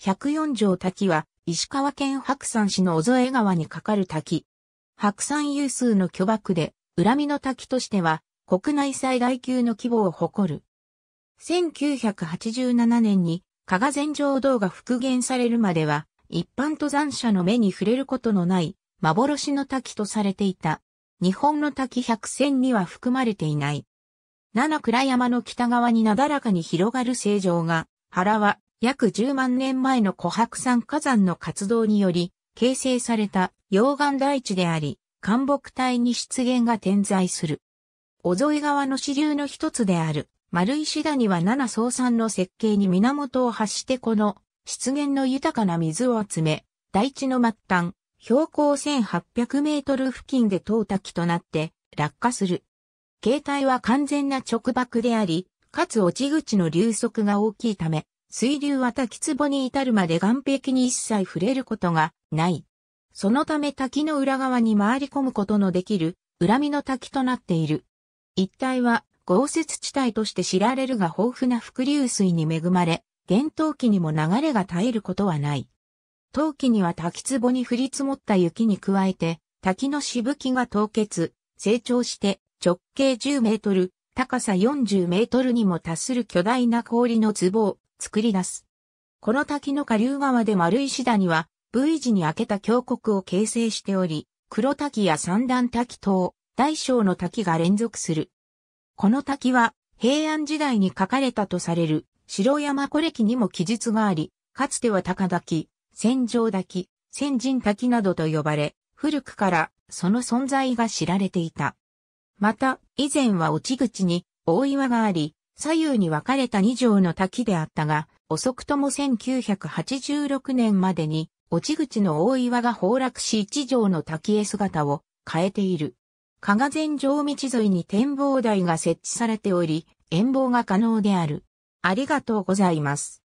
104条滝は、石川県白山市の小添川に架かる滝。白山有数の巨爆で、恨みの滝としては、国内最大級の規模を誇る。1987年に、加賀全城道が復元されるまでは、一般登山者の目に触れることのない、幻の滝とされていた。日本の滝百選には含まれていない。七倉山の北側になだらかに広がる清城が、原は約10万年前の琥珀山火山の活動により、形成された溶岩台地であり、干木帯に湿原が点在する。小添川の支流の一つである、丸石谷は七層山の設計に源を発してこの湿原の豊かな水を集め、台地の末端、標高1800メートル付近で到滝となって落下する。形態は完全な直爆であり、かつ落ち口の流速が大きいため、水流は滝壺に至るまで岸壁に一切触れることがない。そのため滝の裏側に回り込むことのできる、恨みの滝となっている。一帯は豪雪地帯として知られるが豊富な伏流水に恵まれ、厳冬期にも流れが絶えることはない。冬季には滝壺に降り積もった雪に加えて、滝のしぶきが凍結、成長して直径10メートル、高さ40メートルにも達する巨大な氷の壺を作り出す。この滝の下流側で丸石谷は V 字に開けた峡谷を形成しており、黒滝や三段滝等、大小の滝が連続する。この滝は平安時代に書かれたとされる城山古暦にも記述があり、かつては高滝、戦場滝、戦人滝などと呼ばれ、古くからその存在が知られていた。また、以前は落ち口に大岩があり、左右に分かれた二畳の滝であったが、遅くとも1986年までに、落ち口の大岩が崩落し一条の滝へ姿を変えている。加賀前城道沿いに展望台が設置されており、遠望が可能である。ありがとうございます。